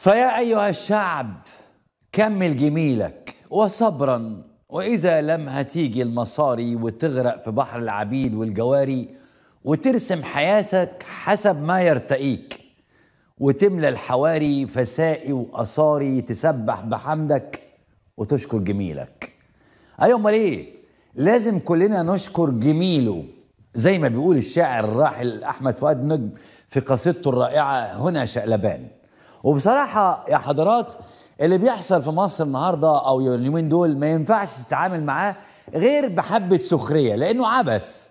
فيا أيها الشعب كمل جميلك وصبرا وإذا لم هتيجي المصاري وتغرق في بحر العبيد والجواري وترسم حياتك حسب ما يرتقيك وتملى الحواري فسائي وأصاري تسبح بحمدك وتشكر جميلك أيوة أمال إيه؟ لازم كلنا نشكر جميله زي ما بيقول الشاعر الراحل أحمد فؤاد نجم في قصيدته الرائعة هنا شقلبان وبصراحه يا حضرات اللي بيحصل في مصر النهارده او اليومين دول ما ينفعش تتعامل معاه غير بحبه سخريه لانه عبث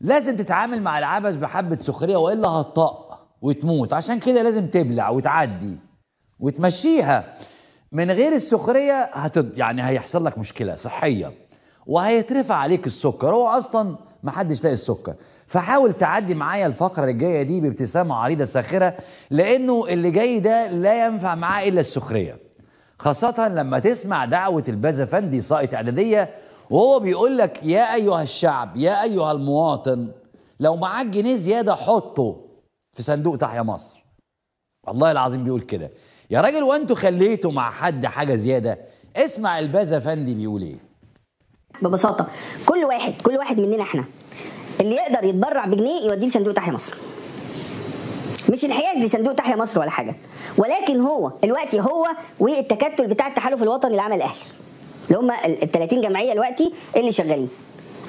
لازم تتعامل مع العبث بحبه سخريه والا هتطق وتموت عشان كده لازم تبلع وتعدي وتمشيها من غير السخريه هت يعني هيحصل لك مشكله صحيه وهيترفع عليك السكر هو اصلا ما حدش لاقي السكر فحاول تعدي معايا الفقره الجايه دي بابتسامه عريضه ساخره لانه اللي جاي ده لا ينفع معاه الا السخريه خاصه لما تسمع دعوه البازفندي سائط اعداديه وهو بيقول لك يا ايها الشعب يا ايها المواطن لو معاك جنيه زياده حطه في صندوق تحيا مصر والله العظيم بيقول كده يا راجل وانتوا خليتوا مع حد حاجه زياده اسمع البازفندي بيقول ايه ببساطه كل واحد كل واحد مننا احنا اللي يقدر يتبرع بجنيه يوديه لصندوق تحيا مصر مش انحياز لصندوق تحيا مصر ولا حاجه ولكن هو الوقت هو والتكتل بتاع التحالف الوطني لعمل الاهلي اللي هم ال 30 جمعيه دلوقتي اللي شغالين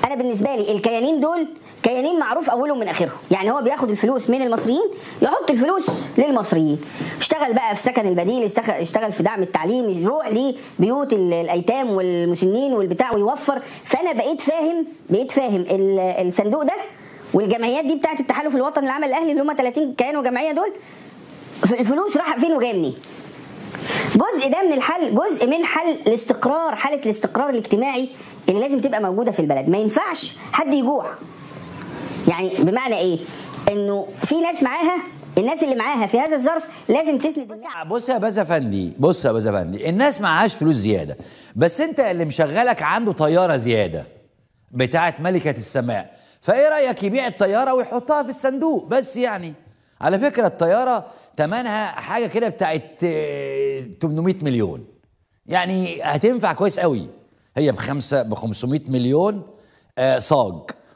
انا بالنسبه لي الكيانين دول كيانين معروف اولهم من اخرهم يعني هو بياخد الفلوس من المصريين يحط الفلوس للمصريين اشتغل بقى في سكن البديل اشتغل في دعم التعليم يروح لبيوت الايتام والمسنين والبتاع ويوفر فانا بقيت فاهم بقيت فاهم الصندوق ده والجمعيات دي بتاعت التحالف الوطني العمل الاهلي اللي هم 30 كيان وجمعيه دول الفلوس رايحه فين وجايه منين جزء ده من الحل جزء من حل الاستقرار حاله الاستقرار الاجتماعي اللي لازم تبقى موجوده في البلد ما ينفعش حد يجوع يعني بمعنى ايه انه في ناس معاها الناس اللي معاها في هذا الظرف لازم تسند بص يا باز افندي بص يا باز افندي الناس معهاش فلوس زياده بس انت اللي مشغلك عنده طياره زياده بتاعه ملكه السماء فايه رايك يبيع الطياره ويحطها في الصندوق بس يعني على فكره الطياره تمنها حاجه كده بتاعه آه، 800 مليون يعني هتنفع كويس قوي هي بخمسة ب 500 مليون آه، صاج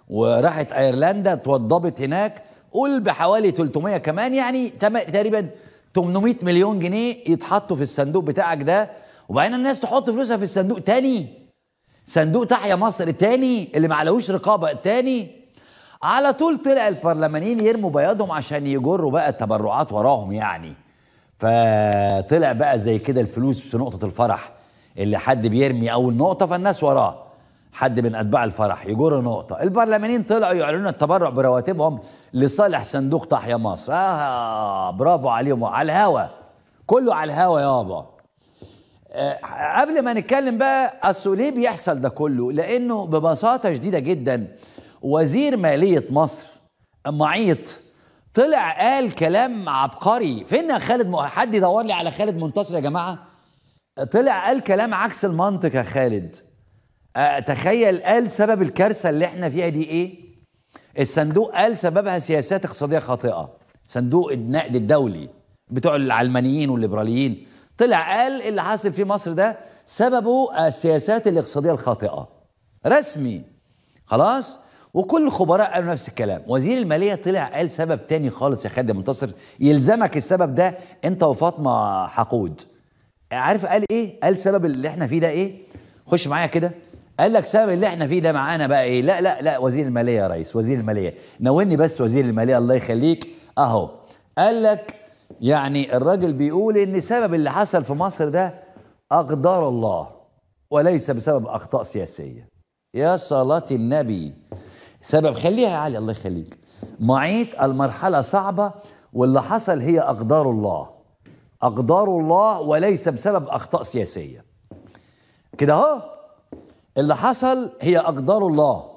وراحت ايرلندا اتوضبت هناك قول بحوالي 300 كمان يعني تقريبا 800 مليون جنيه يتحطوا في الصندوق بتاعك ده وبعدين الناس تحط فلوسها في الصندوق تاني صندوق تحيا مصر التاني اللي ما عليهوش رقابه التاني على طول طلع البرلمانيين يرموا بياضهم عشان يجروا بقى التبرعات وراهم يعني فطلع بقى زي كده الفلوس في نقطه الفرح اللي حد بيرمي اول نقطه فالناس وراه حد من اتباع الفرح يجروا نقطه البرلمانيين طلعوا يعلنوا التبرع برواتبهم لصالح صندوق تحيا مصر آه برافو عليهم على الهوا كله على الهوا يابا آه قبل ما نتكلم بقى اصل ليه بيحصل ده كله لانه ببساطه شديده جدا وزير ماليه مصر معيط طلع قال كلام عبقري فين خالد حد يدور لي على خالد منتصر يا جماعه طلع قال كلام عكس المنطق يا خالد تخيل قال سبب الكارثه اللي احنا فيها دي ايه الصندوق قال سببها سياسات اقتصاديه خاطئه صندوق النقد الدولي بتوع العلمانيين والليبراليين طلع قال اللي حاصل في مصر ده سببه السياسات الاقتصاديه الخاطئه رسمي خلاص وكل الخبراء قالوا نفس الكلام وزير الماليه طلع قال سبب تاني خالص يا خادم منتصر يلزمك السبب ده انت وفاطمه حقود عارف قال ايه قال سبب اللي احنا فيه ده ايه خش معايا كده قال لك سبب اللي احنا فيه ده معانا بقى ايه لا لا لا وزير الماليه يا ريس وزير الماليه ناولني بس وزير الماليه الله يخليك اهو قال لك يعني الراجل بيقول ان سبب اللي حصل في مصر ده اقدار الله وليس بسبب اخطاء سياسيه يا صلاه النبي سبب خليها يا علي الله يخليك معيت المرحله صعبه واللي حصل هي اقدار الله اقدار الله وليس بسبب اخطاء سياسيه كده اهو اللي حصل هي أقدار الله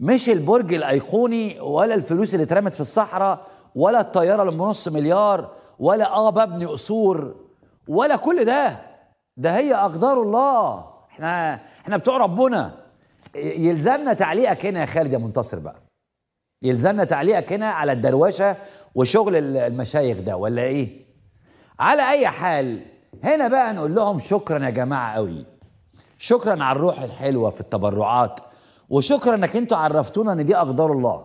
مش البرج الأيقوني ولا الفلوس اللي اترمت في الصحراء ولا الطيارة اللي بنص مليار ولا اه ببني قصور ولا كل ده ده هي أقدار الله احنا احنا بتوع ربنا يلزمنا تعليقك هنا يا خالد يا منتصر بقى يلزمنا تعليقك هنا على الدروشه وشغل المشايخ ده ولا ايه على اي حال هنا بقى نقول لهم شكرا يا جماعه قوي شكرا على الروح الحلوة في التبرعات وشكرا انك انتوا عرفتونا ان دي اقدار الله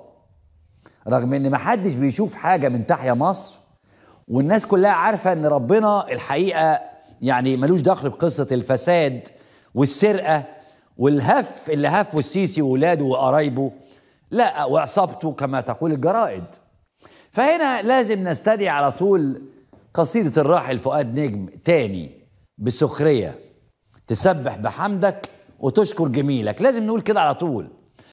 رغم ان محدش بيشوف حاجة من تحيا مصر والناس كلها عارفة ان ربنا الحقيقة يعني ملوش دخل بقصة الفساد والسرقة والهف اللي هف السيسي وولاده وقرايبه لا وعصابته كما تقول الجرائد فهنا لازم نستدعي على طول قصيدة الراحل فؤاد نجم تاني بسخرية تسبح بحمدك وتشكر جميلك لازم نقول كده على طول